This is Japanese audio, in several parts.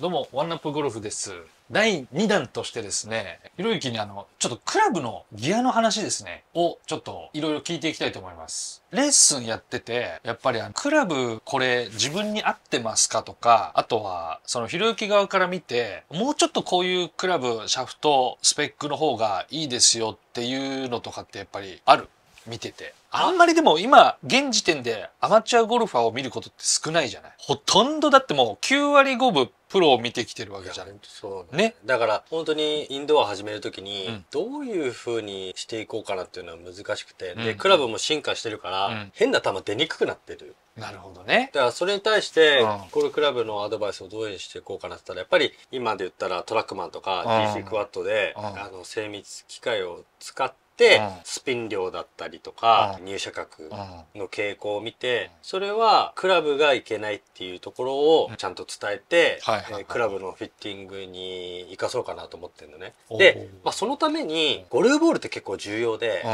どうも、ワンナップゴルフです。第2弾としてですね、ひろゆきにあの、ちょっとクラブのギアの話ですね、をちょっといろいろ聞いていきたいと思います。レッスンやってて、やっぱりあの、クラブこれ自分に合ってますかとか、あとは、そのひろゆき側から見て、もうちょっとこういうクラブ、シャフト、スペックの方がいいですよっていうのとかってやっぱりある見てて。あんまりでも今、現時点でアマチュアゴルファーを見ることって少ないじゃないほとんどだってもう9割5分プロを見てきてるわけじゃないそうね。だから本当にインドア始めるときに、どういうふうにしていこうかなっていうのは難しくて、うん、で、クラブも進化してるから、変な球出にくくなってる。なるほどね。だからそれに対して、ゴルこのクラブのアドバイスをどういうふうにしていこうかなって言ったら、やっぱり今で言ったらトラックマンとか DC クワットで、あの精密機械を使っ、スピン量だったりとか、入射角の傾向を見て、それはクラブがいけないっていうところをちゃんと伝えて、えクラブのフィッティングに生かそうかなと思ってるのね。で、まあ、そのために、ゴルフボールって結構重要で、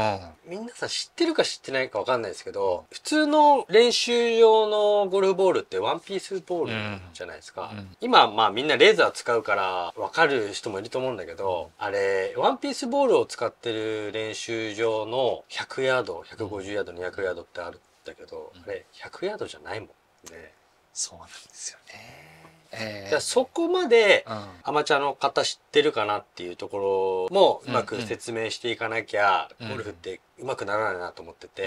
皆さん知ってるか知ってないかわかんないですけど、普通の練習用のゴルフボールってワンピースボールじゃないですか。今、まあみんなレーザー使うからわかる人もいると思うんだけど、あれ、ワンピースボールを使ってる練練習場の100ヤード150ヤード200ヤードってあるんだけど、あれ100ヤードじゃないもんね。そうなんですよね。えー、そこまでアマチュアの方知ってるかなっていうところもうまく説明していかなきゃゴルフってうまくならないなと思ってて、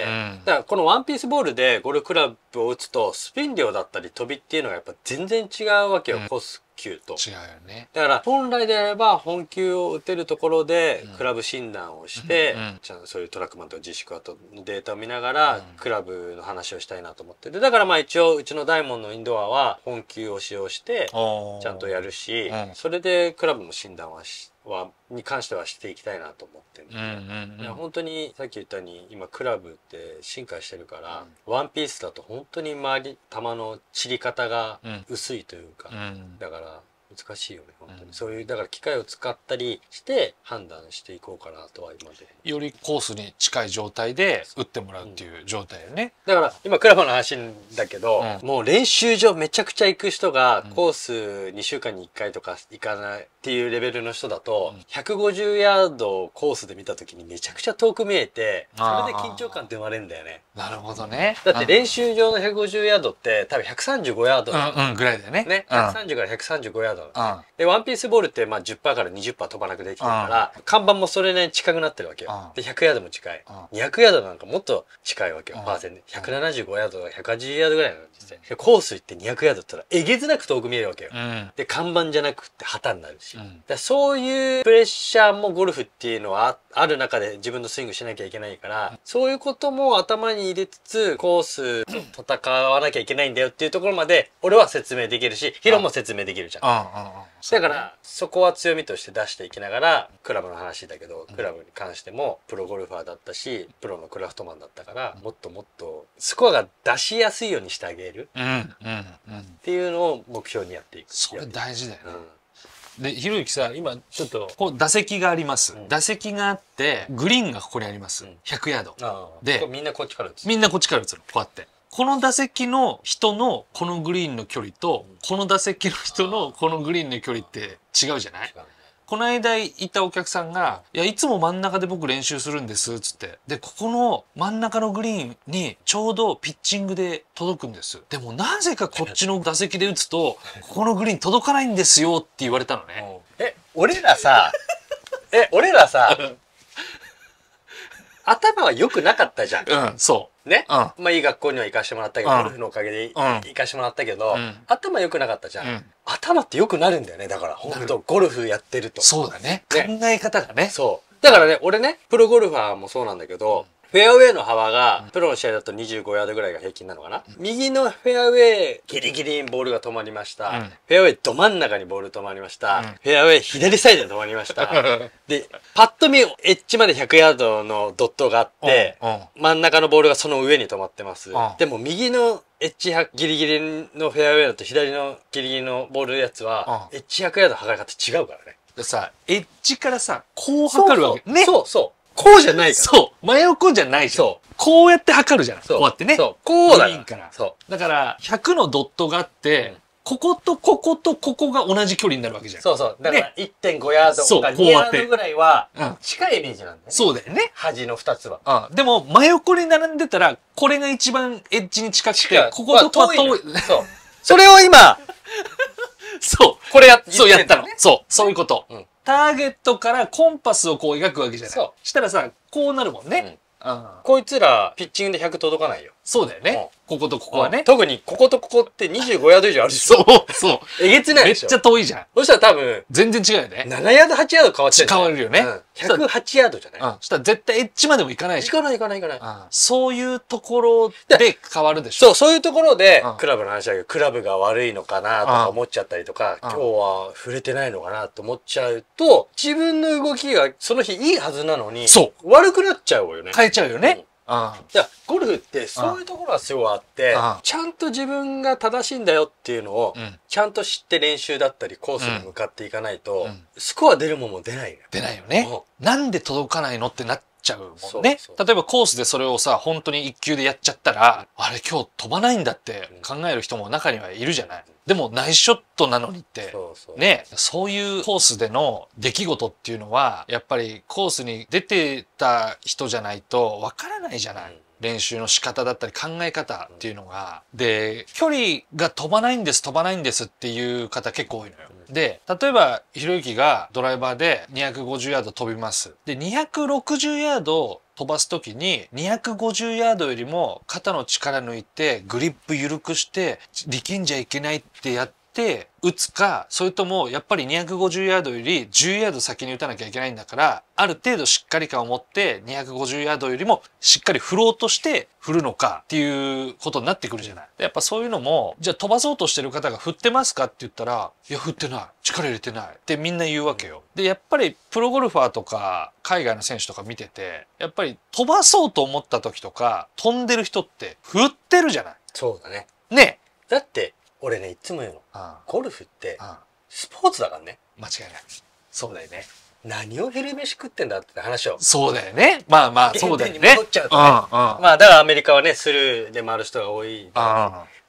だからこのワンピースボールでゴルフクラブを打つとスピン量だったり飛びっていうのがやっぱ全然違うわけよ、コース球と。違うよね。だから本来であれば本球を打てるところでクラブ診断をして、ちゃんとそういうトラックマンとか自粛後データを見ながらクラブの話をしたいなと思ってでだからまあ一応うちの大門のインドアは本球を使用してちゃんとやるし、それでクラブの診断はして。はに関してはしていきたいなと思ってるので、本当にさっき言ったように今クラブって進化してるから、うん、ワンピースだと本当に周り球の散り方が薄いというか、だから難しいよね本当に、うん、そういうだから機械を使ったりして判断していこうかなとは今でよりコースに近い状態で打ってもらうっていう状態よね、うん、だから今クラブの話だけど、うん、もう練習場めちゃくちゃ行く人がコース2週間に1回とか行かないっていうレベルの人だと、150ヤードコースで見た時にめちゃくちゃ遠く見えてそれで緊張感って生まれるんだよねなるほどねだって練習場の150ヤードって多分135ヤード、うんうん、ぐらいだよねね130から135ヤードわけ、うん、でワンピースボールってまあ10%から20%飛ばなくできてるから、うん、看板もそれなりに近くなってるわけよ、で100ヤードも近い、うん、200ヤードなんかもっと近いわけよ、パーセンで175ヤードと180ヤードぐらいなんですよコース行って200ヤードったらえげつなく遠く見えるわけよ、で看板じゃなくて旗になるし、だそういうプレッシャーもゴルフっていうのはある中で自分のスイングしなきゃいけないから、そういうことも頭に入れつつコースと戦わなきゃいけないんだよっていうところまで俺は説明できるしヒロも説明できるじゃん。だからそこは強みとして出していきながらクラブの話だけどクラブに関してもプロゴルファーだったしプロのクラフトマンだったからもっともっとスコアが出しやすいようにしてあげるっていうのを目標にやっていく。それ大事だよね、うんで、ひろゆきさ、今、ちょっと、こう、打席があります、うん。打席があって、グリーンがここにあります。100ヤード。で、みんなこっちから打つ。みんなこっちから打つの。こうやって。この打席の人のこのグリーンの距離と、この打席の人のこのグリーンの距離って違うじゃないこの間行ったお客さんが、いや、いつも真ん中で僕練習するんです、つって。で、ここの真ん中のグリーンにちょうどピッチングで届くんです。でもなぜかこっちの打席で打つと、ここのグリーン届かないんですよって言われたのね。え、俺らさ、え、俺らさ、頭は良くなかったじゃん。うん、そう。ね、うん、まあいい学校には行かしてもらったけど、うん、ゴルフのおかげで、行かしてもらったけど、頭良くなかったじゃん、頭って良くなるんだよねだから本当ゴルフやってるとそうだね、ね、考え方がねそうだからね俺ねプロゴルファーもそうなんだけど、フェアウェイの幅が、プロの試合だと25ヤードぐらいが平均なのかな、うん、右のフェアウェイ、ギリギリにボールが止まりました。うん、フェアウェイど真ん中にボール止まりました。うん、フェアウェイ左サイドに止まりました。で、パッと見、エッジまで100ヤードのドットがあって、真ん中のボールがその上に止まってます。でも右のエッジ100ギリギリのフェアウェイだと左のギリギリのボールのやつは、エッジ100ヤード測り方違うからね。でさ、エッジからさ、こう測るわけ。そうそう。ねそうそうこうじゃないから。そう。真横じゃないじゃん。そう。こうやって測るじゃん。そう。こうやってね。そう。こうだから。そう。だから、100のドットがあって、こことこことここが同じ距離になるわけじゃん。そうそう。だから、ね、1.5ヤードとか2ヤードぐらいは、近いイメージなんだよね。そうだよね。端の2つは。うん。でも、真横に並んでたら、これが一番エッジに近くて、こことこは遠い。そう。それを今、そう。これやそうやったの。そう。そういうこと。うんターゲットからコンパスをこう描くわけじゃないそうしたらさこうなるもんね、うん、こいつらピッチングで100届かないよそうだよね。こことここはね。特にこことここって25ヤード以上あるでしょ。そう、そう。えげつないめっでしょ。ちゃ遠いじゃん。そしたら多分、全然違うよね。7ヤード、8ヤード変わっちゃう。変わるよね。108ヤードじゃないうん。そしたら絶対エッジまでも行かないし。行かない行かない行かない。そういうところで変わるでしょ。そう、そういうところで、クラブの話だけど、クラブが悪いのかなとか思っちゃったりとか、今日は触れてないのかなと思っちゃうと、自分の動きがその日いいはずなのに、そう悪くなっちゃうよね。変えちゃうよね。ああゴルフってそういうところがすごいあってちゃんと自分が正しいんだよっていうのをちゃんと知って練習だったりコースに向かっていかないと、スコア出るもんも出ないよ、ね、出ないよね、なんで届かないのってなっちゃうもんね例えばコースでそれをさ本当に1球でやっちゃったらあれ今日飛ばないんだって考える人も中にはいるじゃない。でもナイスショットなのにってねそういうコースでの出来事っていうのはやっぱりコースに出てた人じゃないとわからないじゃない。練習の仕方だったり考え方っていうのが、で、距離が飛ばないんです、飛ばないんですっていう方結構多いのよ。で、例えば、ひろゆきがドライバーで250ヤード飛びます。で、260ヤード飛ばす時に250ヤードよりも肩の力抜いてグリップ緩くして力んじゃいけないってやってって打つか、それともやっぱり250ヤードより10ヤード先に打たなきゃいけないんだから、ある程度しっかり感を持って250ヤードよりもしっかり振ろうとして振るのかっていうことになってくるじゃない。やっぱそういうのも、じゃあ飛ばそうとしてる方が振ってますかって言ったら、いや振ってない。力入れてない。ってみんな言うわけよ。で、やっぱりプロゴルファーとか海外の選手とか見てて、やっぱり飛ばそうと思った時とか、飛んでる人って振ってるじゃない。そうだね。ね。だって俺ねいつも言うの、ゴルフってスポーツだからね間違いないそうだよね何を昼飯食ってんだって話をそうだよねまあまあそうだよねううんうん、まあだからアメリカはねスルーで回る人が多い、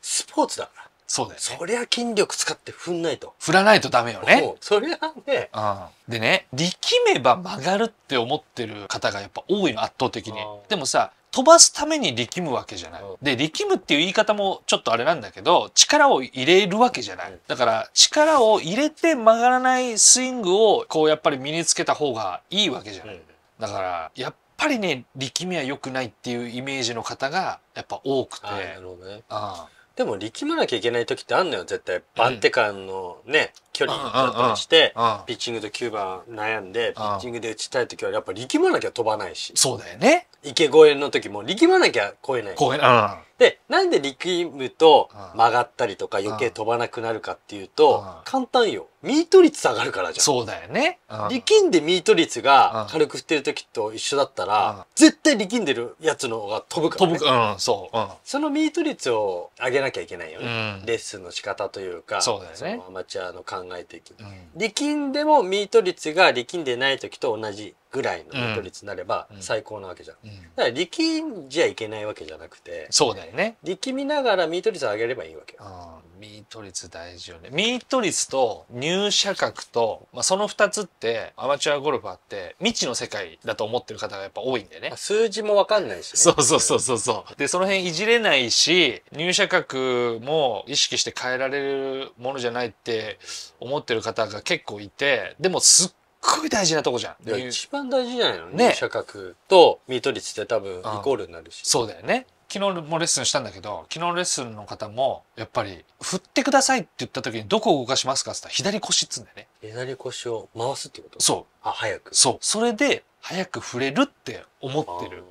スポーツだからそうだよね。そりゃ筋力使って振んないと。振らないとダメよね。そりゃね。うん。でね、力めば曲がるって思ってる方がやっぱ多いの、圧倒的に。でもさ、飛ばすために力むわけじゃない。で力むっていう言い方もちょっとあれなんだけど力を入れるわけじゃない。だから力を入れて曲がらないスイングをこうやっぱり身につけた方がいいわけじゃない。だからやっぱりね力みは良くないっていうイメージの方がやっぱ多くて。なるほどね、うんでも力まなきゃいけない時ってあんのよ絶対バッテ間のね、うん、距離だったりしてピッチングと9番悩んでピッチングで打ちたい時はやっぱ力まなきゃ飛ばないしそうだよね池越えの時も力まなきゃ越えない越えなでなんで力むと曲がったりとか余計飛ばなくなるかっていうと、簡単よミート率下がるからじゃんそうだよね、力んでミート率が軽く振ってる時と一緒だったら、絶対力んでるやつの方が飛ぶから、ね、飛ぶうんそう、うん、そのミート率を上げなきゃいけないよね、うん、レッスンの仕方というかそうだよねアマチュアの考えていく、うん、力んでもミート率が力んでない時と同じぐらいの見取になれば最高なわけじゃん、うんうん、だから力んじゃいけないわけじゃなくてそうだよね力みながらミート率上げればいいわけよ、うミート率大事よねミート率と入射角と、まあ、その2つってアマチュアゴルファーって未知の世界だと思ってる方がやっぱ多いんでね数字も分かんないし、ね、そうそうそうそうそうでその辺いじれないし入射角も意識して変えられるものじゃないって思ってる方が結構いてでもすっごい大事なとこじゃん。一番大事じゃないのね。社格とミート率って多分イコールになるし。そうだよね。昨日もレッスンしたんだけど、昨日レッスンの方も、やっぱり、振ってくださいって言った時にどこを動かしますかって言ったら左腰っつんだよね。左腰を回すってことそう。あ、早く。そう。それで、早く振れるって思ってる。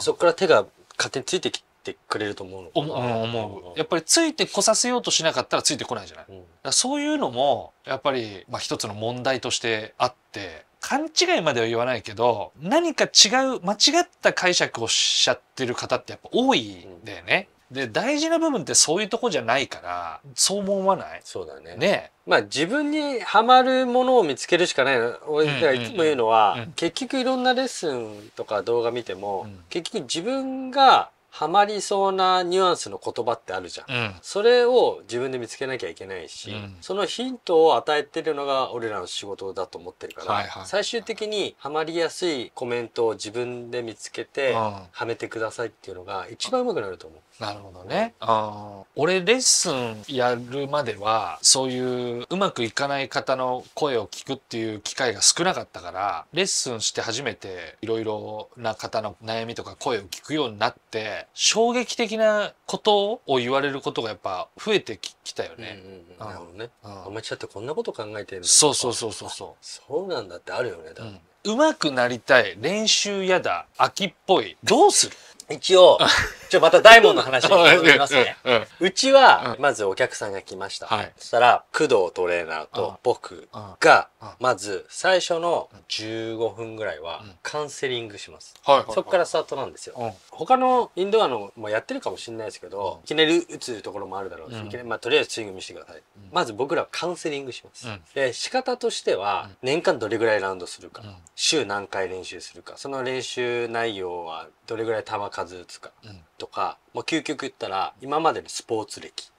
そこから手が勝手についてきてくれると思うの思う思うやっぱりついてこさせようとしなかったらついてこないじゃない、うん、そういうのもやっぱり、まあ、一つの問題としてあって勘違いまでは言わないけど何か違う間違った解釈をしちゃってる方ってやっぱ多いんだよね、うんで大事な部分ってそういうとこじゃないからそう思わないそうだねねまあ自分にはまるものを見つけるしかないの俺だかいつも言うのは、うんうんうん、結局いろんなレッスンとか動画見ても、うん、結局自分がハマりそうなニュアンスの言葉ってあるじゃん、うん、それを自分で見つけなきゃいけないし、うん、そのヒントを与えてるのが俺らの仕事だと思ってるから、最終的にはまりやすいコメントを自分で見つけて、はめてくださいっていうのが一番うまくなると思う。なるほどね。あ俺レッスンやるまではそういううまくいかない方の声を聞くっていう機会が少なかったからレッスンして初めていろいろな方の悩みとか声を聞くようになって衝撃的なことを言われることがやっぱ増えてきたよね。うんうん、なるほどね。お前ちゃってこんなこと考えてるそうそうそうそうそう。そうなんだってあるよね。だ、うん、うまくなりたい練習やだ秋っぽいどうする一応、ちょ、また大門の話に戻りますね。うちは、まずお客さんが来ました。はい、そしたら、工藤トレーナーと僕が、まず最初の15分ぐらいはカウンセリングします。はい、そこからスタートなんですよ。他のインドアのもやってるかもしれないですけど、いきなり打つところもあるだろうし、まあ、とりあえずスイング見せてください。まず僕らはカウンセリングします。で、仕方としては、年間どれぐらいラウンドするか、週何回練習するか、その練習内容はどれぐらい球数打つかとか、うん、もう究極言ったら今までのスポーツ歴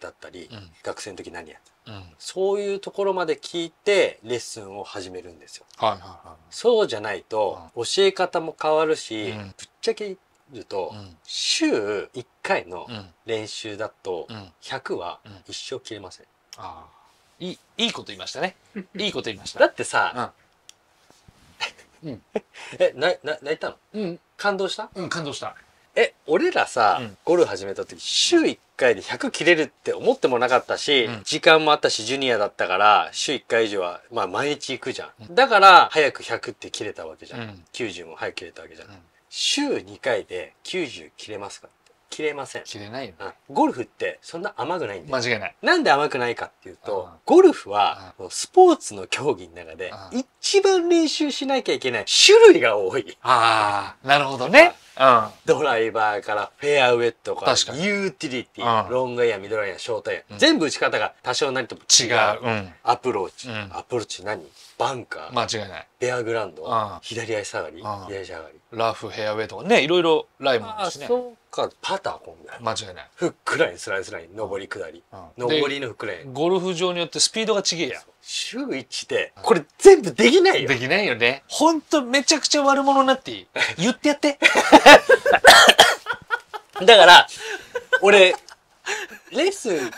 だったり、うん、学生の時何やったうん、そういうところまで聞いてレッスンを始めるんですよ。はいはいはい、そうじゃないと教え方も変わるし、うん、ぶっちゃけると、うん、週1回の練習だと100は一生切れません。ああいいいいこと言いましたね。いいこと言いました。だってさ、えなな泣いたの、うん感動したうん、感動した。え、俺らさ、うんゴルフ始めた時、週1回で100切れるって思ってもなかったし、うん時間もあったし、ジュニアだったから、週1回以上は、まあ毎日行くじゃん。だから、早く100って切れたわけじゃん。うん90も早く切れたわけじゃん。うん週2回で90切れますか切れません切れないよね、うん、ゴルフってそんな甘くないんで間違いないなんで甘くないかっていうと、ゴルフは、スポーツの競技の中で、一番練習しなきゃいけない種類が多いああなるほどねうん、ドライバーからフェアウェットからユーティリティ、うん、ロングエアミドルエアショートエア、全部打ち方が多少なりとも違うアプローチ、アプローチ何バンカー間違いないベアグランド、うん、左足下がり、うん、左足上がりラフヘアウェイとかねいろいろライもあるしねそうかパターこんな間違いないフックラインスライスライン上り下り、うん、上りのフックラインゴルフ場によってスピードがちげえや週一でこれ全部できないよできないよねほんとめちゃくちゃ悪者になっていい 言ってやってだから俺レッスン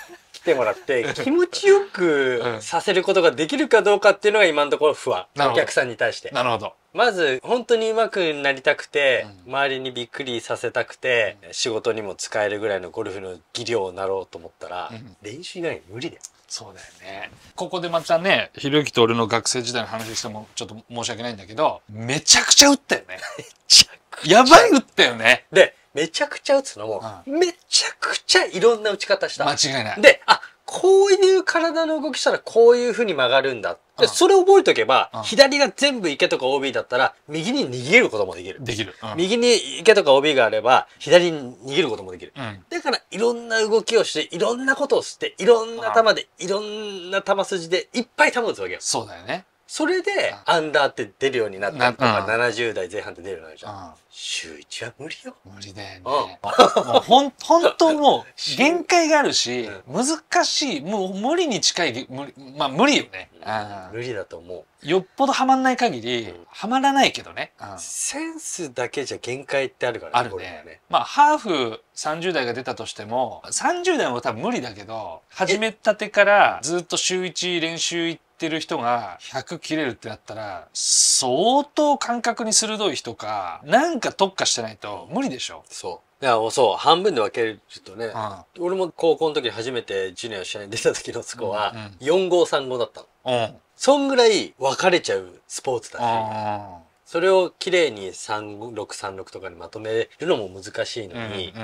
てもらって気持ちよくさせることができるかどうかっていうのが今のところ不安お客さんに対してなるほどまず本当にうまくなりたくて、周りにびっくりさせたくて、仕事にも使えるぐらいのゴルフの技量になろうと思ったら、練習以外無理だよそうだよね。ここでまたね、ひろゆきと俺の学生時代の話してもちょっと申し訳ないんだけど、めちゃくちゃ打ったよね。めちゃやばい打ったよね。で、めちゃくちゃ打つのも、めちゃくちゃいろんな打ち方した。間違いない。で、あ、こういう体の動きしたらこういう風に曲がるんだ。で、それ覚えとけば、左が全部池とか OB だったら、右に逃げることもできる。できる。右に池とか OB があれば、左に逃げることもできる。だから、いろんな動きをして、いろんなことをして、いろんな球で、いろんな球筋で、いっぱい球打つわけよ。そうだよね。それでアンダーって出るようになったとか、70代前半って出るようになるじゃん、うん、週1は無理よ無理だよね、うん、もうほん 本当もう限界があるし、難しいもう無理に近い無理まあ無理よね、無理だと思うよっぽどハマんない限り、ハマらないけどね、センスだけじゃ限界ってあるからねあるねねまあハーフ30代が出たとしても30代も多分無理だけど始めたてからずっと週1練習行ってってる人が100切れるってなったら、相当感覚に鋭い人か、なんか特化してないと無理でしょ。そう。いや、そう、半分で分けるとね、うん、俺も高校の時初めてジュニア試合に出た時のスコア、4 5 3 5だったの。うん。そんぐらい分かれちゃうスポーツだし、うんそれを綺麗に3636とかにまとめるのも難しいのに、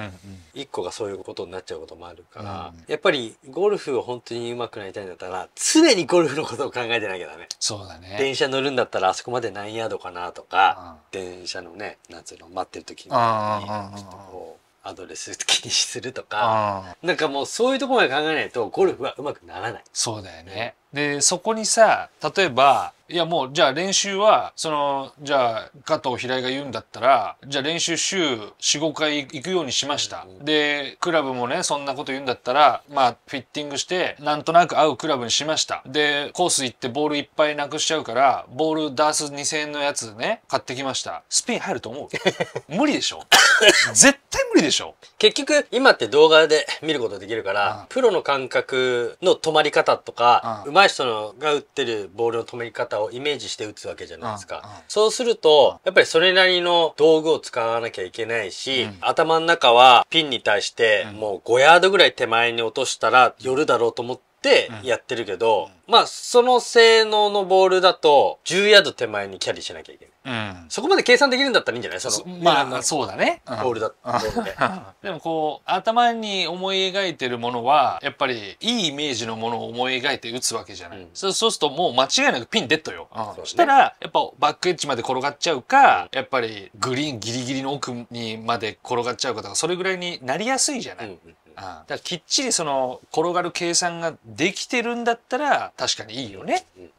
1個がそういうことになっちゃうこともあるから、やっぱりゴルフを本当に上手くなりたいんだったら、常にゴルフのことを考えてなきゃダメ。そうだね。電車乗るんだったらあそこまで何ヤードかなとか、電車のね、なんつうの、待ってる時に、ちょっとこう。アドレス気にするとか、なんかもうそういうところまで考えないとゴルフはうまくならない。そうだよね。でそこにさ例えばいやもうじゃあ練習はそのじゃあ加藤平井が言うんだったらじゃあ練習週45回行くようにしました、でクラブもねそんなこと言うんだったらまあフィッティングしてなんとなく合うクラブにしましたでコース行ってボールいっぱいなくしちゃうからボールダース2000円のやつね買ってきましたスピン入ると思う 無理でしょ 絶対無理でしょ結局今って動画で見ることできるから、うん、プロの感覚の止まり方とか、うん前人のが打ってるボールの止め方をイメージして打つわけじゃないですか。うんうん、そうすると、やっぱりそれなりの道具を使わなきゃいけないし、うん、頭の中はピンに対してもう5ヤードぐらい手前に落としたら寄るだろうと思って、ってやってるけど、うん、まあその性能のボールだと10ヤード手前にキャリーしなきゃいけない、うん、そこまで計算できるんだったらいいんじゃないそのまあそうだね、ボールだっ、ー でもこう頭に思い描いてるものはやっぱりいいイメージのものを思い描いて打つわけじゃない、そうするともう間違いなくピンデッドよ、そしたらやっぱバックエッジまで転がっちゃうか、やっぱりグリーンギリギリの奥にまで転がっちゃうかとかそれぐらいになりやすいじゃない、うんうんだからきっちりその転がる計算ができてるんだったら確かにいいよね。うん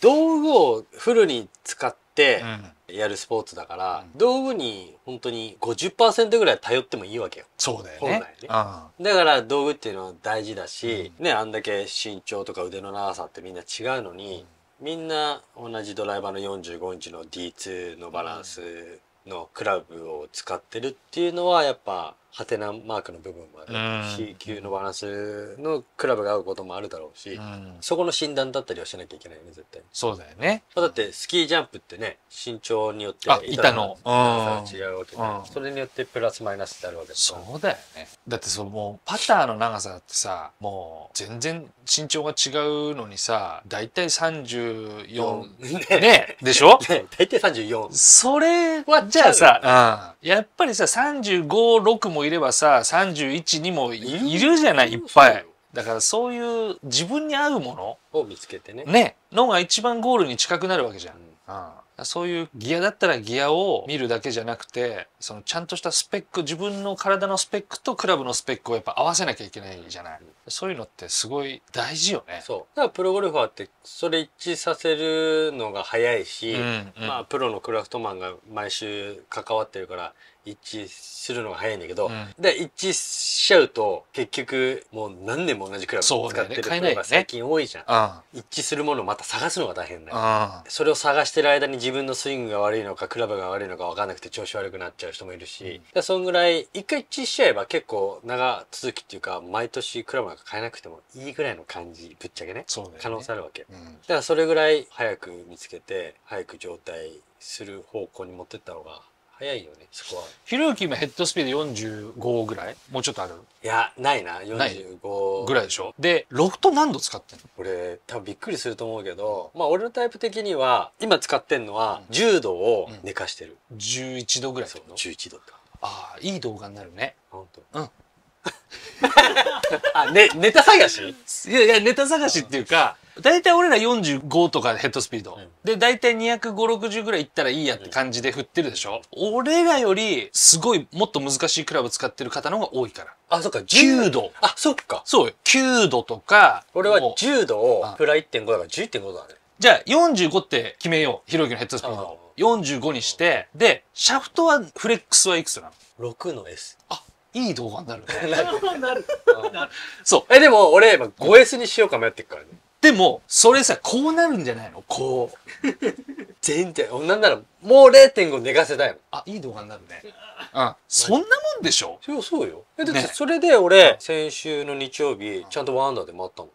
道具をフルに使ってやるスポーツだから、うん、道具に本当に50%ぐらい頼ってもいいわけよ。そうだよね。ねだから道具っていうのは大事だし、うん、ね、あんだけ身長とか腕の長さってみんな違うのに、うん、みんな同じドライバーの45インチの D2 のバランスのクラブを使ってるっていうのはやっぱハテナマークの部分もあるし、級のバランスのクラブが合うこともあるだろうし、うん、そこの診断だったりはしなきゃいけないよね絶対そうだよねだってスキージャンプってね身長によって板の長さが違うわけで、うん、それによってプラスマイナスってあるわけだそうだよねだってそのもうパターの長さってさもう全然身長が違うのにさ大体34ねねでしょ、大体34それはじゃあさ、うん、やっぱりさ356もいればさ31にもいるじゃないいっぱい。だからそういう自分に合うものを見つけてね。ね。のが一番ゴールに近くなるわけじゃん。うん、そういうギアだったらギアを見るだけじゃなくて、そのちゃんとしたスペック、自分の体のスペックとクラブのスペックをやっぱ合わせなきゃいけないじゃない。うん、そういうのってすごい大事よね。そう。だからプロゴルファーってそれ一致させるのが早いし、うんうん、まあプロのクラフトマンが毎週関わってるから、一致するのが早いんだけど、うん、で一致しちゃうと結局もう何年も同じクラブ使ってる方が最近多いじゃん、ね、一致するものをまた探すのが大変だよそれを探してる間に自分のスイングが悪いのかクラブが悪いのか分かんなくて調子悪くなっちゃう人もいるし、うん、そんぐらい一回一致しちゃえば結構長続きっていうか毎年クラブなんか変えなくてもいいぐらいの感じぶっちゃけね、ね、可能性あるわけ、うん、だからそれぐらい早く見つけて早く状態する方向に持ってった方が早いよねそこはひろゆき今ヘッドスピード45ぐらいもうちょっとあるいやないな45ぐらいでしょでロフト何度使ってんの俺多分びっくりすると思うけどまあ俺のタイプ的には今使ってんのは10度を寝かしてる、うん、11度ぐらいそう11度ってああいい動画になるね本当うん あ、ね、ネタ探しいやいや、ネタ探しっていうか、大体俺ら45とかヘッドスピード。うん、で、大体250、60ぐらいいったらいいやって感じで振ってるでしょ、うん、俺らより、すごい、もっと難しいクラブ使ってる方の方が多いから。あ、そっか、10度。あ、そっか。そうよ。9度とか。俺は10度をプラ1.5だから1 0 5だね。じゃあ、45って決めよう。ひろゆきのヘッドスピードを。45にして、で、シャフトは、フレックスはいくつなの ?6 の S。あ、いい動画になるね。なる。なる。そう。え、でも、俺、5S にしようか迷ってくからね。でも、それさ、こうなるんじゃないのこう。全然、なんなら、もう0.5寝かせたよ。あ、いい動画になるね。うん。そんなもんでしょそうそうよ。え、だってそれで俺、先週の日曜日、ちゃんとワンダーで回ったもん。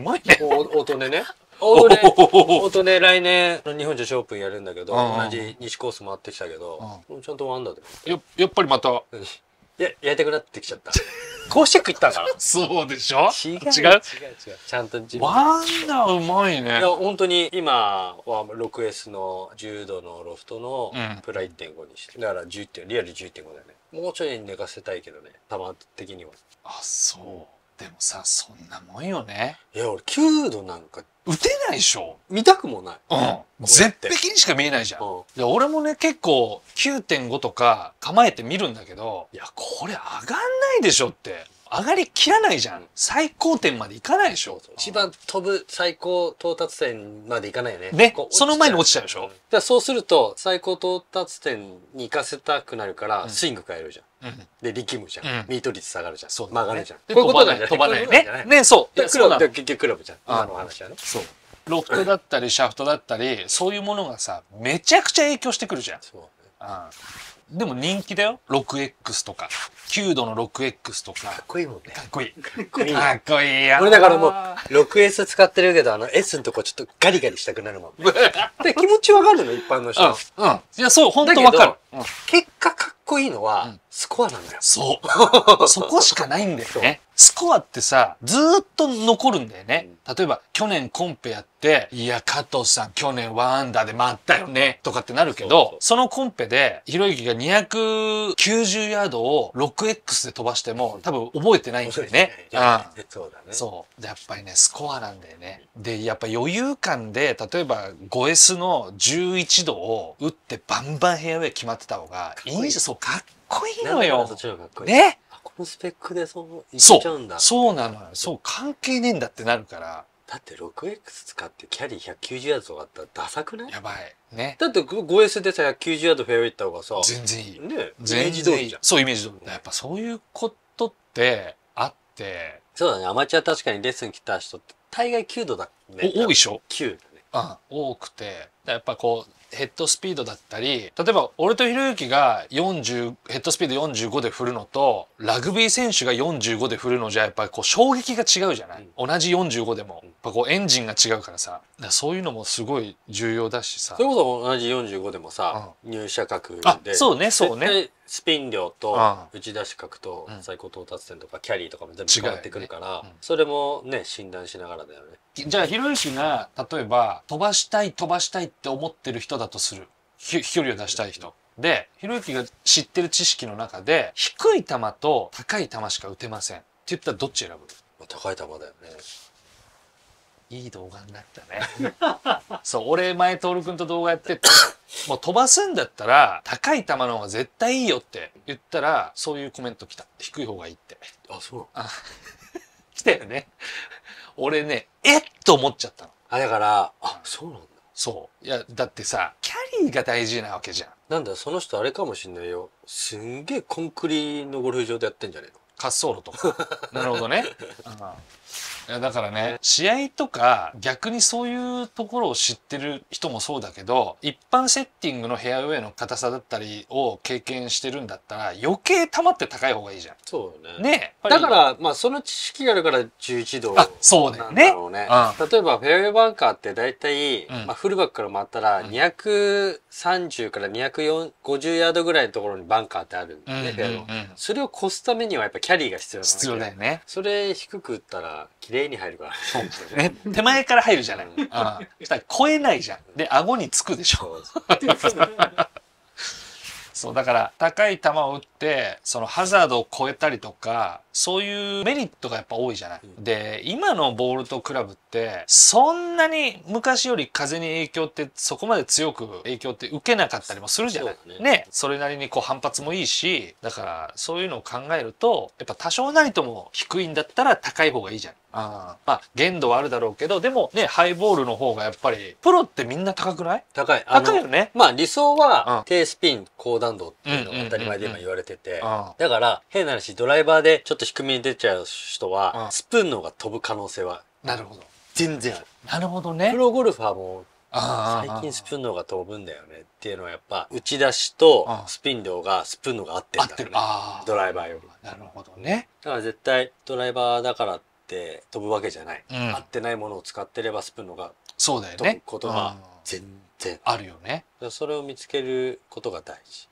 うまいね。お音音ね。ね、おとね、来年の日本女子オープンやるんだけど、同じ西コース回ってきたけど、ちゃんとワンダーで。や、やっぱりまた、や、やりたくなってきちゃった。ゴシェック行ったんかなそうでしょ違う違う違う。ちゃんと自分ワンダーうまいねいや本当に今は 6S の10度のロフトのプラ1.5にして、だから10点リアル10.5だよねもうちょい寝かせたいけどねま、的にはあそうでもさ、そんなもんよね。いや、俺、9度なんか、打てないでしょ見たくもない。うん。絶壁にしか見えないじゃん。うん、俺もね、結構、9.5とか構えて見るんだけど、いや、これ上がんないでしょって。上がりきらないじゃん。最高点までいかないでしょ。一番飛ぶ最高到達点までいかないよね。ね。その前に落ちちゃうでしょ。うじゃそうすると、最高到達点に行かせたくなるから、スイング変えるじゃん。うん、で、力むじゃんミート率下がるじゃん。曲がるじゃん。こういうことなんじゃ飛ばないね。ね、そう。クラブ、結局クラブじゃん。今の話はね。そう。ロックだったり、シャフトだったり、そういうものがさ、めちゃくちゃ影響してくるじゃん。そう、うんでも人気だよ 6X とか9度の 6X とかかっこいいもんねかっこいいかっこいいかっこいい俺だからもう 6S 使ってるけどあの S のとこちょっとガリガリしたくなるもん で気持ちわかるの一般の人、うん、うん、いやそう本当わかる、うん、結果かっこいいのは、うんスコアなんだよ。そう。そこしかないんだよね。スコアってさ、ずっと残るんだよね。例えば、去年コンペやって、いや、加藤さん、去年ワンアンダーで回ったよね、とかってなるけど、そのコンペで、ひろゆきが290ヤードを 6X で飛ばしても、多分覚えてないんだよね。うん。そうだね。そう。やっぱりね、スコアなんだよね。で、やっぱ余裕感で、例えば、5S の11度を打ってバンバンヘアウェイ決まってた方が、いいんじゃ、そう、かっこいいのよ。ねこのスペックでそういっちゃうんだそうなのよ。そう、関係ねえんだってなるから。だって 6X 使ってキャリー190ヤードとかあったらダサくないやばい。ね。だって 5S でさ、190ヤードフェアウェイった方がさ。全然いい。ね。全然いい。そう、イメージ通り。やっぱそういうことってあって。そうだね。アマチュア確かにレッスン来た人って大概9度だね。多いでしょ ?9 だね。うん。多くて。やっぱこう、ヘッドスピードだったり例えば俺とひろゆきが40ヘッドスピード45で振るのとラグビー選手が45で振るのじゃやっぱりこう衝撃が違うじゃない、うん、同じ45でも、やっぱこうエンジンが違うからさそういうのもすごい重要だしさそうこそ同じ45でもさ、うん、入射角でそうねそうねスピン量と打ち出し角と最高到達点とかキャリーとかも全部違ってくるから、それもね診断しながらだよねじゃあひろゆきが例えば飛ばしたい飛ばしたいって思ってる人だだとする。飛距離を出したい人。で、ひろゆきが知ってる知識の中で、低い球と高い球しか打てません。って言ったらどっち選ぶ高い球だよね。いい動画になったね。そう、俺前徹君と動画やってて、もう飛ばすんだったら、高い球の方が絶対いいよって言ったら、そういうコメント来た。低い方がいいって。あ、そうあ来たよね。俺ね、えっと思っちゃったの。あ、だから、あ、そうなんだ。そういやだってさキャリーが大事なわけじゃんなんだその人あれかもしんないよすんげえコンクリのゴルフ場でやってんじゃねえの滑走路とか なるほどね、うんいやだからね試合とか逆にそういうところを知ってる人もそうだけど一般セッティングのヘアウェイの硬さだったりを経験してるんだったら余計球って高い方がいいじゃん。そうねねだからまあその知識があるから11度あそうだよね、ねうん、例えばフェアウェイバンカーって大体、まあ、フルバックから回ったら230から250ヤードぐらいのところにバンカーってあるんで、けうんうん、それを越すためにはやっぱキャリーが必要なんだよね。必要だよねそれ低く打ったら切礼に入るから。そうですね。手前から入るじゃない。ああそしたら超えないじゃん。で、顎につくでしょ。う そう、だから、高い球を打って、そのハザードを超えたりとか、そういうメリットがやっぱ多いじゃない。で、今のボールとクラブって、そんなに昔より風に影響ってそこまで強く影響って受けなかったりもするじゃない。ね、ね、それなりにこう反発もいいし、だからそういうのを考えると、やっぱ多少なりとも低いんだったら高い方がいいじゃん。あまあ、限度はあるだろうけど、でもね、ハイボールの方がやっぱり、プロってみんな高くない高い。高いよね。まあ理想は、低スピン、高弾道っていうのが当たり前で今言われてて、だから、変な話、ドライバーでちょっとと低めに出ちゃう人は、スプーンの方が飛ぶ可能性はなるほど全然あるなるほどねプロゴルファーも最近スプーンの方が飛ぶんだよねっていうのはやっぱ打ち出しとスピン量がスプーンの方が合ってるんだよねドライバーよりなるほどねだから絶対ドライバーだからって飛ぶわけじゃない、うん、合ってないものを使ってればスプーンの方がそうだよね飛ぶことが全然あるよねそれを見つけることが大事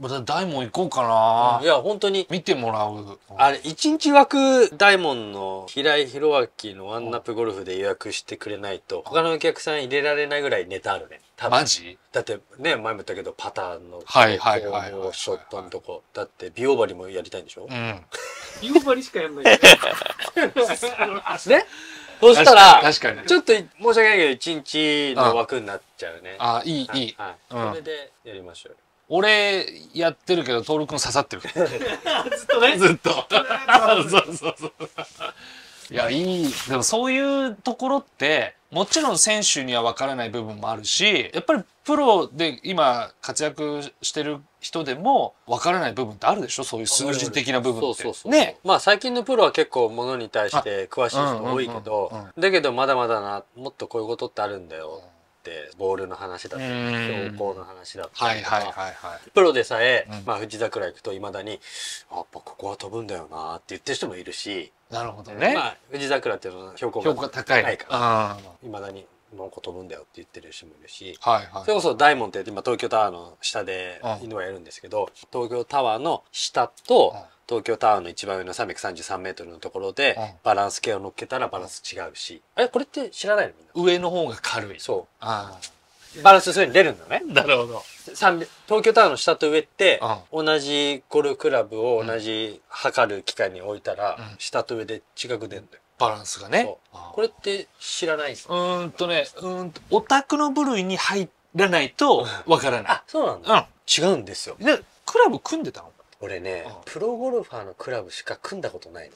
また大門行こうかな、いや本当に見てもらうあれ一日枠大門の平井弘明のワンナップゴルフで予約してくれないと他のお客さん入れられないぐらいネタあるねマジだってね前も言ったけどパターンのはいはいはいショットのとこだって美容針もやりたいんでしょ、うん、美容針しかやんない ねねそしたら、ちょっと申し訳ないけど、一日の枠になっちゃうね。あ、いい、いい。それでやりましょう。俺やってるけど、録も刺さってる。ずっとね。ずっと。そうそうそう。いや、いい。でもそういうところって、もちろん選手には分からない部分もあるし、やっぱりプロで今活躍してる人でも分からない部分ってあるでしょそういう数字的な部分って。そうそうそう。ね。まあ最近のプロは結構ものに対して詳しい人多いけど、だけどまだまだな、もっとこういうことってあるんだよってボールの話だったり標高の話だったりとかプロでさえ、うん、まあ、富士桜行くといまだに「やっぱここは飛ぶんだよな」って言ってる人もいるしなるほどね、まあ、富士桜っていうのは標高が高いからいまだに。なんか飛ぶんだよって言ってる人もいるし、はいはい、それこそ大門って今東京タワーの下で犬はやるんですけど、東京タワーの下と、東京タワーの一番上の333メートルのところで、バランス系を乗っけたらバランス違うし。あれこれって知らないのみんな上の方が軽い。そう。バランスそういうに出るんだね。なるほど。東京タワーの下と上って、同じゴルフクラブを同じ測る機械に置いたら、下と上で近く出るんだよ。バランスがね。これって知らないですうんとね、うんと、オタクの部類に入らないとわからない。あ、そうなんだ。うん。違うんですよ。で、クラブ組んでたの俺ね、プロゴルファーのクラブしか組んだことない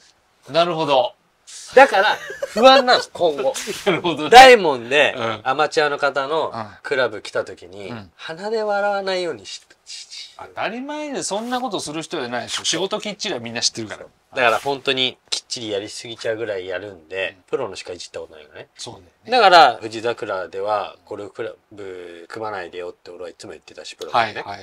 の。なるほど。だから、不安なんです、今後。なるほど、ね。大門で、アマチュアの方のクラブ来た時に、うん、鼻で笑わないようにし、当たり前でそんなことする人じゃないでしょ。仕事きっちりはみんな知ってるから。だから本当にきっちりやりすぎちゃうぐらいやるんで、プロのしかいじったことないよね。そうね。だから、富士桜ではゴルフクラブ組まないでよって俺はいつも言ってたし、プロね。はいはいはいは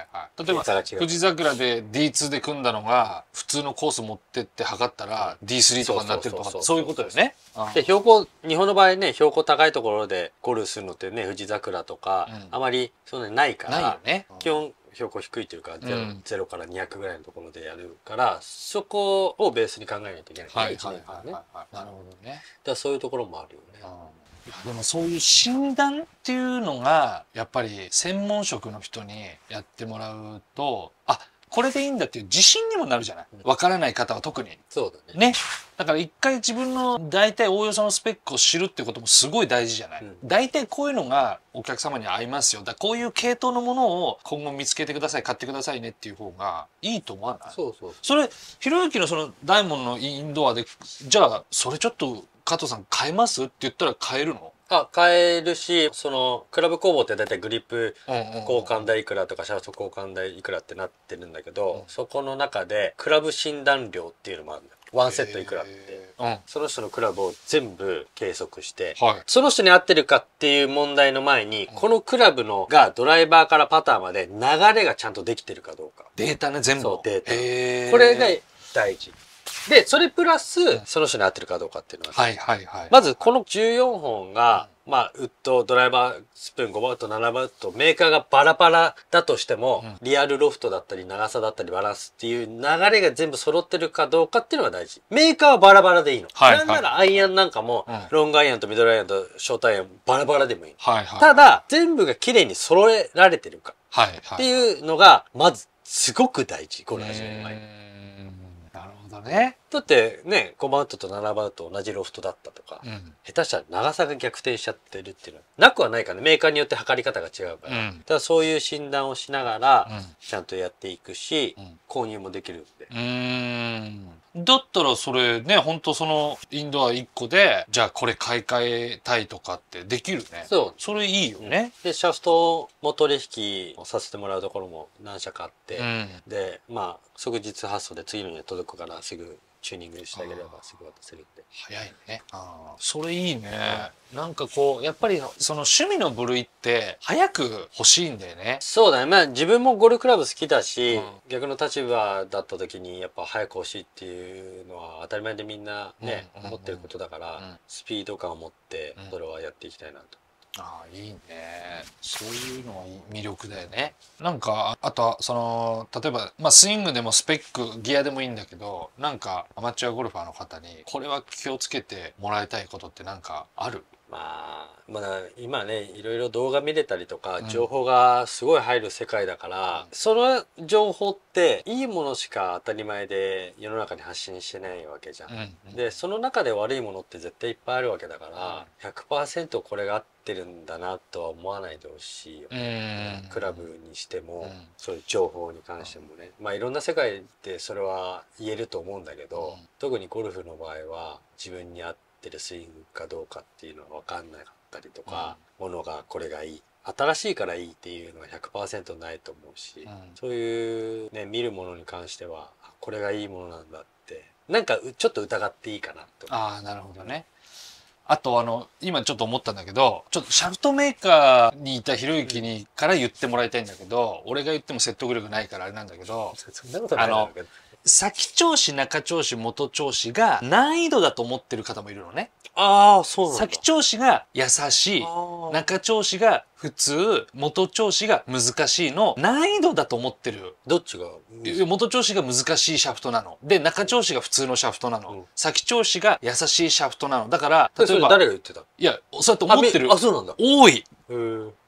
いはい。例えば、富士桜で D2 で組んだのが、普通のコース持ってって測ったら D3 とかになってるとか、そういうことですね。で、標高、日本の場合ね、標高高いところでゴルフするのってね、富士桜とか、あまりそうないから、ないよね。基本標高低いというか 0,、うん、0から200ぐらいのところでやるからそこをベースに考えないといけないはい、はいはいね、なるほどねだそういうところもあるよね、でもそういう診断っていうのがやっぱり専門職の人にやってもらうとあこれでいいんだっていう自信にもなるじゃないわからない方は特に。そうだね。ね。だから一回自分の大体おおよそのスペックを知るってこともすごい大事じゃない、うん、大体こういうのがお客様に合いますよ。だこういう系統のものを今後見つけてください、買ってくださいねっていう方がいいと思わないそうそう。それ、ひろゆきのそのダイモンのインドアで、じゃあそれちょっと加藤さん買えますって言ったら買えるのあ、買えるし、その、クラブ工房って大体グリップ交換代いくらとか、シャフト交換代いくらってなってるんだけど、うん、そこの中で、クラブ診断料っていうのもあるんだよ。ワンセットいくらって、うん、その人のクラブを全部計測して、はい、その人に合ってるかっていう問題の前に、このクラブのがドライバーからパターまで流れがちゃんとできてるかどうか。データね、全部。そう、データ。これが大事。で、それプラス、その人に合ってるかどうかっていうのは、はいはいはい。まず、この14本が、まあ、ウッド、ドライバー、スプーン5バウト、7バウト、メーカーがバラバラだとしても、リアルロフトだったり、長さだったり、バランスっていう流れが全部揃ってるかどうかっていうのが大事。メーカーはバラバラでいいの。はいはい、なんならアイアンなんかも、ロングアイアンとミドルアイアンとショートアイアンバラバラでもいいの。はいはい、ただ、全部が綺麗に揃えられてるか。っていうのが、まず、すごく大事。この始める前に。だね。だってね5番ウッドと7番ウッド同じロフトだったとか、うん、下手したら長さが逆転しちゃってるっていうのはなくはないからねメーカーによって測り方が違うから、うん、ただそういう診断をしながらちゃんとやっていくし、購入もできるんで。うんだったらそれね、ほんとそのインドア1個で、じゃあこれ買い替えたいとかってできるね。そう。それいいよね。で、シャフトも取引をさせてもらうところも何社かあって、うん、で、まあ、即日発送で次の日に届くからすぐチューニングしてあげればすぐ渡せるって早いねあそれいいね、はい、なんかこうやっぱりその趣味の部類って早く欲しいんだよねそうだねまあ自分もゴルフクラブ好きだし、うん、逆の立場だった時にやっぱ早く欲しいっていうのは当たり前でみんなね、うんうんうん、持ってることだから、うん、スピード感を持ってそれはやっていきたいなとああいいねそういうのが魅力だよねなんかあとその例えば、まあ、スイングでもスペックギアでもいいんだけどなんかアマチュアゴルファーの方にこれは気をつけてもらいたいことってなんかあるまあ、まあ、今ねいろいろ動画見れたりとか情報がすごい入る世界だから、うん、その情報っていいものしか当たり前で世の中に発信してないわけじゃん。うん、でその中で悪いものって絶対いっぱいあるわけだから、100%これがあってるんだなとは思わないでほしいよね、クラブにしても、うん、そういう情報に関してもね、まあいろんな世界でそれは言えると思うんだけど、特にゴルフの場合は自分に合ってってるスイングかどうかっていうのは分かんなかったりとか、ものがこれがいい新しいからいいっていうのは100%ないと思うし、うん、そういうね見るものに関してはこれがいいものなんだってなんかちょっと疑っていいかなとああなるほどねあとあの今ちょっと思ったんだけどちょっとシャフトメーカーにいたひろゆきにから言ってもらいたいんだけど、うん、俺が言っても説得力ないからあれなんだけどそんなことないあの先調子、中調子、元調子が難易度だと思ってる方もいるのね。ああ、そうなんだ。先調子が優しい、中調子が普通、元調子が難しいの、難易度だと思ってる。どっちが元調子が難しいシャフトなの。で、中調子が普通のシャフトなの。うん、先調子が優しいシャフトなの。だから、例えば。誰が言ってたいや、そうやって思ってる。あそうなんだ。多い。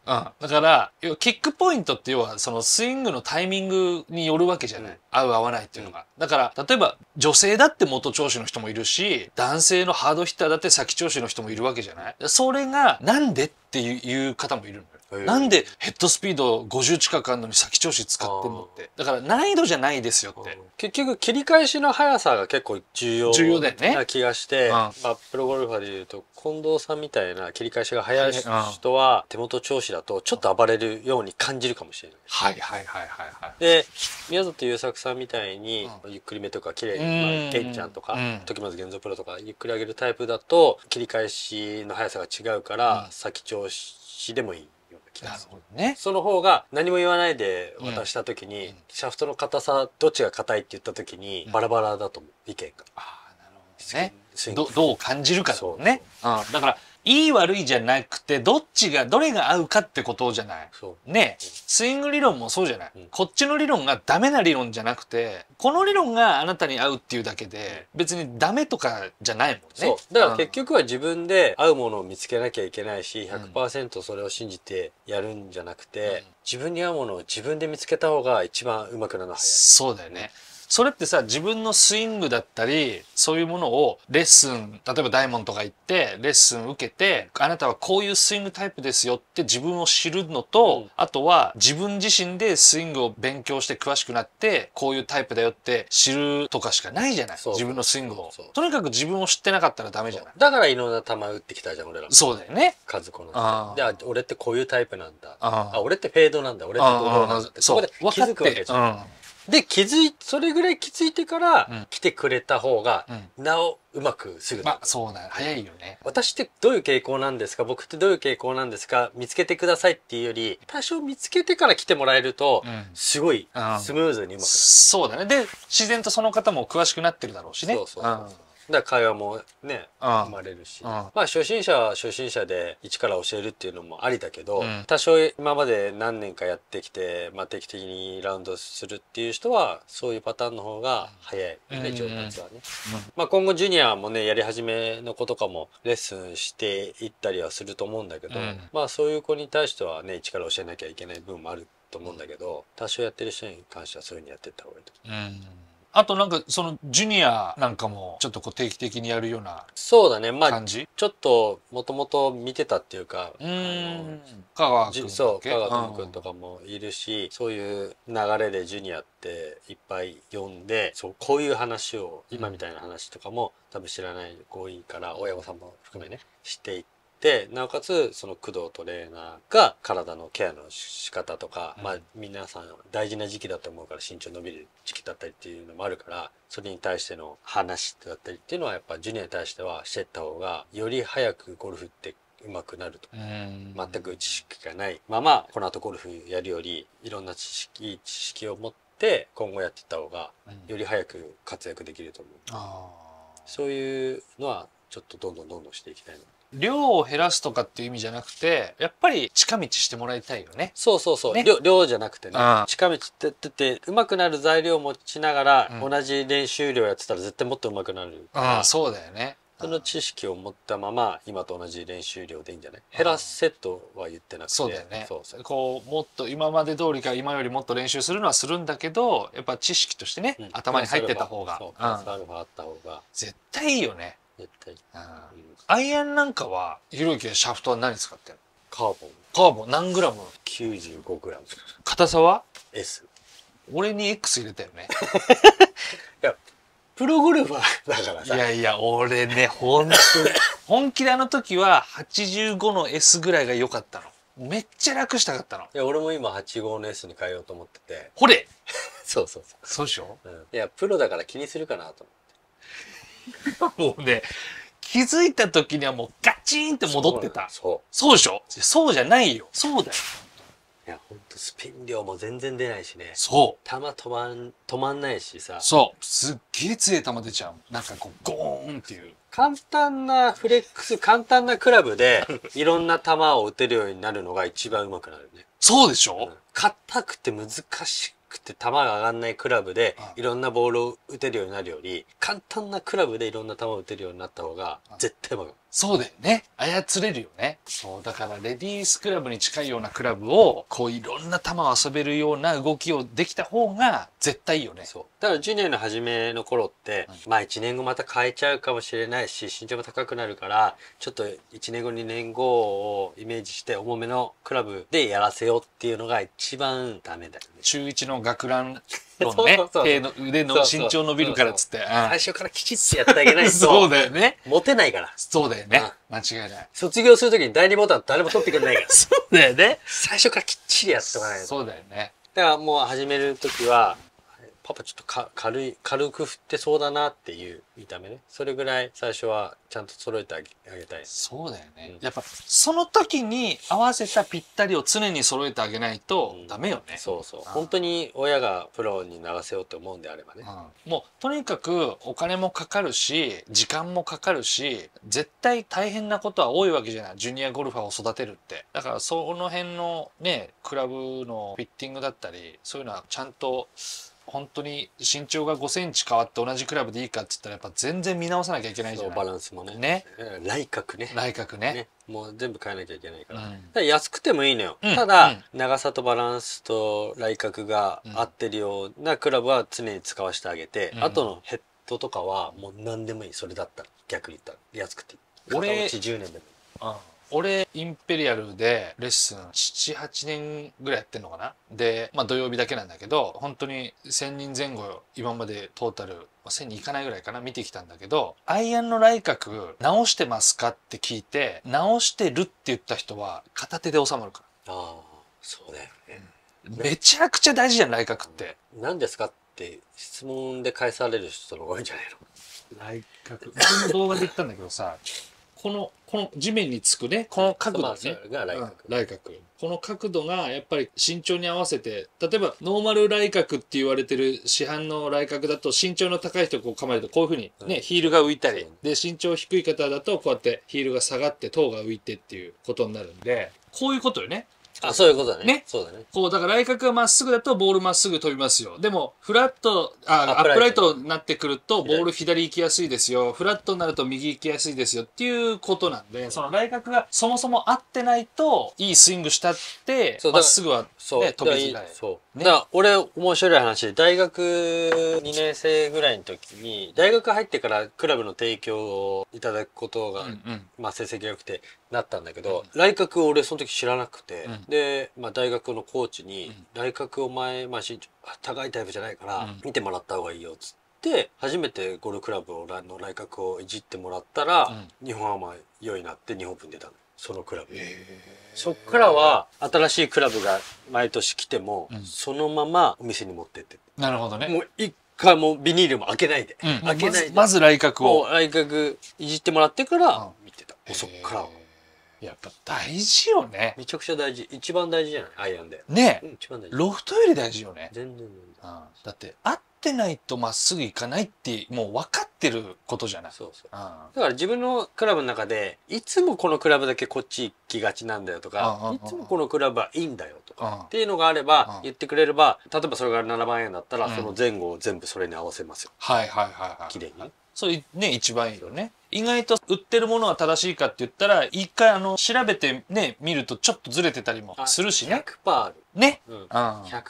うん、だから要はキックポイントって要はそのスイングのタイミングによるわけじゃない、うん、合う合わないっていうのが、うん、だから例えば女性だって元調子の人もいるし男性のハードヒッターだって先調子の人もいるわけじゃないそれがなんでっていう方もいるのなんでヘッドスピード50近くあるのに先調子使ってんのってだから難易度じゃないですよって結局切り返しの速さが結構重要重要だよ、ね、な気がして、うん、まあ、プロゴルファーでいうと近藤さんみたいな切り返しが速い人は手元調子だとちょっと暴れるように感じるかもしれない、はいはいはいはいはいで宮里優作さんみたいに、ゆっくりめとか綺麗に、まあ、ケンちゃんとか、時松源三プロとかゆっくり上げるタイプだと切り返しの速さが違うから、先調子でもいい気がするねその方が何も言わないで渡した時に、うん、シャフトの硬さどっちが硬いって言った時にバラバラだと思う意見が、ああなるほどねどう感じるかだもんねそうそう、うん、だからいい悪いじゃなくて、どっちが、どれが合うかってことじゃない。ね、スイング理論もそうじゃない、うん、こっちの理論がダメな理論じゃなくて、この理論があなたに合うっていうだけで、別にダメとかじゃないもんね。だから結局は自分で合うものを見つけなきゃいけないし、100%それを信じてやるんじゃなくて、うん、自分に合うものを自分で見つけた方が一番うまくなるの早い。そうだよね。うんそれってさ、自分のスイングだったり、そういうものをレッスン、例えばダイモンとか行って、レッスン受けて、あなたはこういうスイングタイプですよって自分を知るのと、うん、あとは自分自身でスイングを勉強して詳しくなって、こういうタイプだよって知るとかしかないじゃない。自分のスイングを。とにかく自分を知ってなかったらダメじゃない。だからいろんな球打ってきたじゃん、俺ら。そうだよね。和子の。んで、あ、俺ってこういうタイプなんだ。あ、俺ってフェードなんだ。俺ってボールなんだ。そこで気づくわけじゃん。で気づいそれぐらい気づいてから来てくれた方が、なおうまくすぐ、まあそうな早いよね私ってどういう傾向なんですか僕ってどういう傾向なんですか見つけてくださいっていうより多少見つけてから来てもらえると、すごいスムーズにうまくなる、そうだねで自然とその方も詳しくなってるだろうしねそうそうそうそう、だ会話もね生まれるしまあ初心者は初心者で一から教えるっていうのもありだけど、うん、多少今まで何年かやってきて、まあ、定期的にラウンドするっていう人はそういうパターンの方が早いうん、上達はね、うん、まあ、今後ジュニアもねやり始めの子とかもレッスンしていったりはすると思うんだけど、まあそういう子に対してはね一から教えなきゃいけない部分もあると思うんだけど多少やってる人に関してはそういうふうにやってった方がいいと思う。あとなんかそのジュニアなんかもちょっとこう定期的にやるようなそうだねまあ感じちょっともともと見てたっていうかうん香川君そう香川君とかもいるし、うん、そういう流れでジュニアっていっぱい読んでそうこういう話を今みたいな話とかも、多分知らない子多いから親御さんも含めねしていて。てなおかつその工藤トレーナーが体のケアの仕方とか、うん、まあ皆さん大事な時期だと思うから身長伸びる時期だったりっていうのもあるからそれに対しての話だったりっていうのはやっぱジュニアに対してはしてった方がより早くゴルフって上手くなると全く知識がないままこの後ゴルフやるよりいろんな知識知識を持って今後やっていった方がより早く活躍できると思う、うん、そういうのはちょっとどんどんどんどんしていきたいな量を減らすとかっていう意味じゃなくて、やっぱり近道してもらいたいよね。そうそうそう。ね、量量じゃなくてね。近道ってってうまくなる材料を持ちながら、うん、同じ練習量やってたら絶対もっとうまくなる。ああ、そうだよね。その知識を持ったまま今と同じ練習量でいいんじゃない減らせとは言ってなくてそうだよねこうもっと今まで通りか今よりもっと練習するのはするんだけどやっぱ知識としてね、うん、頭に入ってた方がそう、スアルファあった方が絶対いいよねたり。アイアンなんかはひろゆきのシャフトは何使ってるのカーボンカーボン何グラム95グラム硬さは S 俺に X 入れたよね いやプロゴルファーだからさいやいや俺ねんと 本気であの時は85の S ぐらいが良かったのめっちゃ楽したかったのいや俺も今85の S に変えようと思っててほれ そうそうそうそうでしょ、うん、いやプロだから気にするかなと思 もうね、気づいた時にはもうガチンって戻ってた。そう。そうでしょそうじゃないよ。そうだよ。いや、ほんとスピン量も全然出ないしね。そう。球止まん、止まんないしさ。そう。すっげえ強い球出ちゃう。なんかこう、ゴーンっていう。簡単なフレックス、簡単なクラブで、いろんな球を打てるようになるのが一番上手くなるね。そうでしょ、うん、硬くて難しくて球が上がんないクラブでいろんなボールを打てるようになるより簡単なクラブでいろんな球を打てるようになった方が絶対うまくそうだよね。操れるよね。そう、だからレディースクラブに近いようなクラブを、こういろんな球を遊べるような動きをできた方が絶対いいよね。そう。だからジュニアの初めの頃って、うん、まあ1年後また変えちゃうかもしれないし、身長も高くなるから、ちょっと1年後2年後をイメージして重めのクラブでやらせようっていうのが一番ダメだよね。中1の学ランどんね。そうそうそう手の腕の身長伸びるからっつって。最初からきちっとやってあげないと。そうだよね。持てないから。そうだよね。間違いない。卒業するときに第二ボタン誰も取ってくれないから。そうだよね。最初からきっちりやっておかないと。そうだよね。だからもう始めるときは、パパちょっとか軽い軽く振ってそうだなっていう見た目ねそれぐらい最初はちゃんと揃えてあげあげたい、そうだよね、うん、やっぱその時に合わせたぴったりを常に揃えてあげないとダメよね、うん、そうそう本当に親がプロに流せようと思うんであればね、うん、もうとにかくお金もかかるし時間もかかるし絶対大変なことは多いわけじゃないジュニアゴルファーを育てるってだからその辺のねクラブのフィッティングだったりそういうのはちゃんと本当に身長が5センチ変わって同じクラブでいいかっつったらやっぱ全然見直さなきゃいけないじゃんバランスもねね内角ね内角ね、ね、もう全部変えなきゃいけないからうん、ら安くてもいいのよ、うん、ただ、うん、長さとバランスと内角が合ってるようなクラブは常に使わせてあげて、うん、あとのヘッドとかはもう何でもいいそれだったら逆に言ったら安くていい俺1年でもいいああ俺、インペリアルでレッスン7、8年ぐらいやってんのかなで、まあ土曜日だけなんだけど、本当に1000人前後今までトータル、まあ、1000人いかないぐらいかな見てきたんだけど、アイアンの来客直してますかって聞いて、直してるって言った人は片手で収まるから。ああ、そうだよね。めちゃくちゃ大事じゃん、来客って。何ですかって質問で返される人の方が多いんじゃないの来角。僕の動画で言ったんだけどさ、このこの地面につくねこの角度ね、内角この角度がやっぱり身長に合わせて例えばノーマル内角って言われてる市販の内角だと身長の高い人こう構えるとこういうふうにね、ヒールが浮いたりで身長低い方だとこうやってヒールが下がって頭が浮いてっていうことになるんでこういうことよねあ、そういうことだね。ね。そうだね。こう、だから、内角がまっすぐだと、ボールまっすぐ飛びますよ。でも、フラット、あ、アップライトになってくると、ボール左行きやすいですよ。フラットになると右行きやすいですよ。っていうことなんで、その内角がそもそも合ってないと、いいスイングしたって、まっすぐはそう飛びづらいそう、ね、だ俺面白い話大学2年生ぐらいの時に大学入ってからクラブの提供をいただくことが、うんうん、まあ、成績が良くてなったんだけど、うん、来客を俺その時知らなくて、うん、で、まあ、大学のコーチに「来客お前、まあ、身長高いタイプじゃないから見てもらった方がいいよ」っつって。初めてゴルフクラブの来客をいじってもらったら、うん、日本まあ良いなって日本分出たのそのクラブ、そっからは新しいクラブが毎年来ても、うん、そのままお店に持ってってなるほどねもう一回もビニールも開けないで、うん、開けないでまず来客を来客いじってもらってから見てた、うん、そっからやっぱ大事よねめちゃくちゃ大事一番大事じゃないアイアンでね、うん、一番大事ロフトより大事よね全然全然、だってあっってないとまっすぐ行かないってもう分かってることじゃないそうそう、うん、だから自分のクラブの中でいつもこのクラブだけこっち行きがちなんだよとかいつもこのクラブはいいんだよとかっていうのがあれば言ってくれれば例えばそれが7万円だったらその前後を全部それに合わせますよ、はいはいはいはい綺麗にそれね、一番いいよね。意外と売ってるものは正しいかって言ったら、一回あの、調べてね、見るとちょっとずれてたりもするしね。100%ある。ね。うん。うん、100%。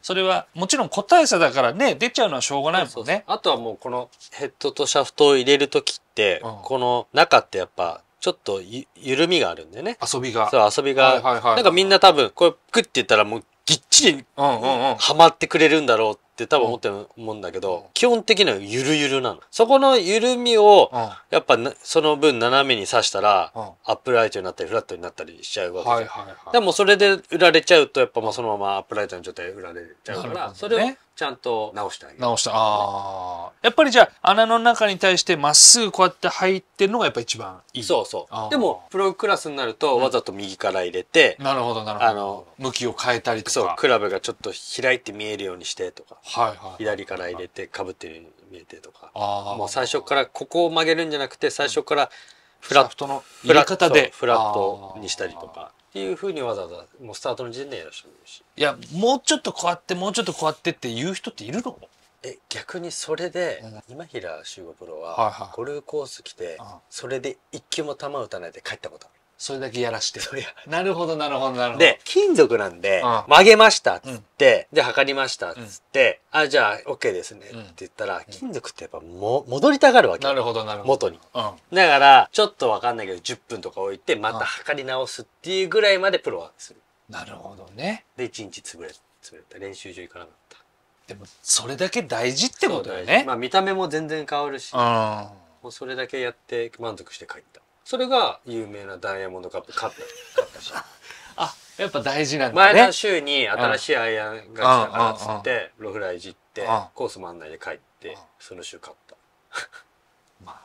それは、もちろん個体差だからね、出ちゃうのはしょうがないもんね。あとはもうこのヘッドとシャフトを入れるときって、うん、この中ってやっぱ、ちょっとゆ緩みがあるんでね。遊びが。そう、遊びが。はいはいはい、なんかみんな多分、これくって言ったらもうぎっちり、はまってくれるんだろうって多分思ってるもんだけど、基本的にはゆるゆるなの。そこの緩みを、やっぱその分斜めに刺したら、アップライトになったりフラットになったりしちゃうわけはいはいはい、でもそれで売られちゃうと、やっぱまあそのままアップライトの状態で売られちゃうから、それをちゃんと直してあげる直したああやっぱりじゃあ穴の中に対してまっすぐこうやって入ってるのがやっぱ一番いいそうそうでもプロクラスになるとわざと右から入れて、なるほどなるほどあの向きを変えたりとかそうクラブがちょっと開いて見えるようにしてとか、はいはい、左から入れてかぶってるように見えてとかあもう最初からここを曲げるんじゃなくて最初からフラットの入れ方でフラットにしたりとかっていうふうにわざわざもうスタートの時点でやらしゃもしいやもうちょっとこうやってもうちょっとこうやってって言う人っているのえ逆にそれで、今平修吾プロはゴルフコース来て、それで一球も球打たないで帰ったことあるそれだけやらして。なるほど、なるほど、なるほど。で、金属なんで、曲げましたっつって、うん、で、測りましたっつって、うん、あ、じゃあ、OK ですね、うん、って言ったら、金属ってやっぱも、戻りたがるわけ。なるほど、なるほど。元に。だから、ちょっとわかんないけど、10分とか置いて、また測り直すっていうぐらいまでプロはする。なるほどね。で、1日潰れ、潰れた。練習場行かなかった。でも、それだけ大事ってことだよね。まあ、見た目も全然変わるし、もうそれだけやって満足して帰った。それが有名なダイヤモンドカップ勝っ たしあやっぱ大事なんだね前の週に新しいアイアンが来たからっつってロフライじってコースも案内で帰ってその週勝った まあ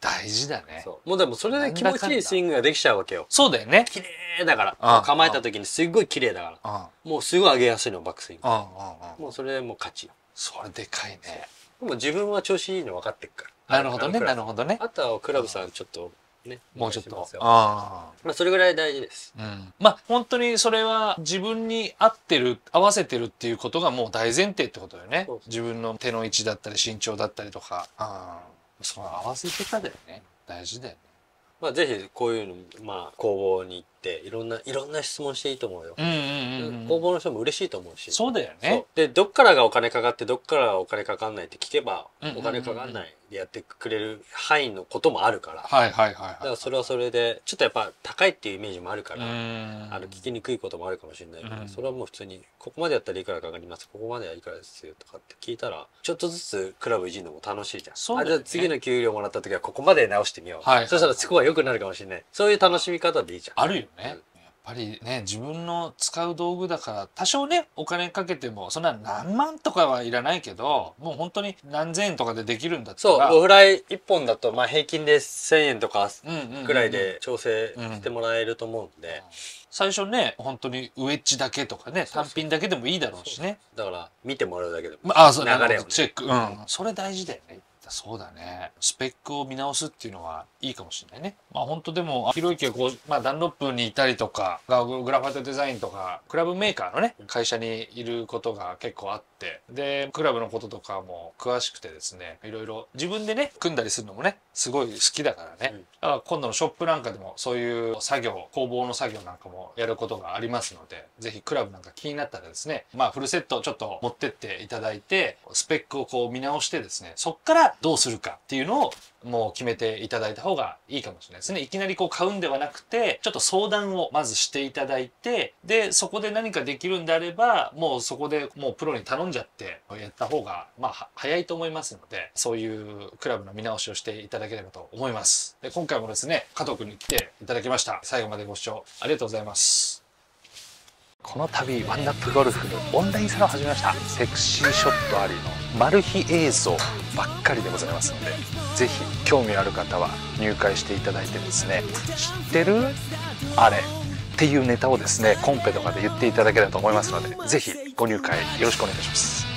大事だねもうでもそれで気持ちいいスイングができちゃうわけよそうだよね綺麗だから構えた時にすっごい綺麗だからもうすごい上げやすいのバックスイングもうそれでもう勝ちよそれでかいねでも自分は調子いいの分かってるからなるほどねなるほどねあとはクラブさんちょっとねもうちょっとあまあそれぐらい大事です、うん、まあ本当にそれは自分に合ってる合わせてるっていうことがもう大前提ってことだよね自分の手の位置だったり身長だったりとかああ。その合わせてただよね大事だよねまあ、ぜひこういうの、まあ、工房に行っっていろんないろんな質問していいと思うよ、うんうんうん、の人も嬉しいと思うしそうだよねでどっからがお金かかってどっからお金かかんないって聞けば、お金かかんないでやってくれる範囲のこともあるから、はいはいはい、だからそれはそれでちょっとやっぱ高いっていうイメージもあるから、あの聞きにくいこともあるかもしれないけど、それはもう普通にここまでやったらいくらかかりますここまではいくらですよとかって聞いたらちょっとずつクラブいじるのも楽しいじゃんそう、ね、あじゃあ次の給料もらった時はここまで直してみよう、はい、はい、そしたらそこは良くなるかもしれないそういう楽しみ方でいいじゃんあるよね、やっぱりね自分の使う道具だから多少ねお金かけてもそんな何万とかはいらないけどもう本当に何千円とかでできるんだったらそうオフライ1本だとまあ平均で1,000円とかぐらいで調整してもらえると思うんで。最初ね本当にウエッジだけとかね単品だけでもいいだろうしねだから見てもらうだけでも、まあ、あそう流れを、ね、チェックうんそれ大事だよねそうだね。スペックを見直すっていうのはいいかもしれないね。まあ本当でも、広ろゆはこう、まあダンロップにいたりとか、グラファイトデザインとか、クラブメーカーのね、会社にいることが結構あって、てでクラブのこととかも詳しくてですねいろいろ自分でね組んだりするのもねすごい好きだからね、だから今度のショップなんかでもそういう作業工房の作業なんかもやることがありますので是非クラブなんか気になったらですねまあフルセットちょっと持ってっていただいてスペックをこう見直してですねそっからどうするかっていうのをもう決めていただいた方がいいかもしれないですね。いきなりこう買うんではなくて、ちょっと相談をまずしていただいて、で、そこで何かできるんであれば、もうそこでもうプロに頼んじゃってやった方が、まあ、早いと思いますので、そういうクラブの見直しをしていただければと思います。で、今回もですね、加藤くんに来ていただきました。最後までご視聴ありがとうございます。この度ワンナップゴルフのオンラインサロン始めましたセクシーショットありのマル秘映像ばっかりでございますので是非興味ある方は入会していただいてですね知ってるあれっていうネタをですねコンペとかで言っていただければと思いますので是非ご入会よろしくお願いします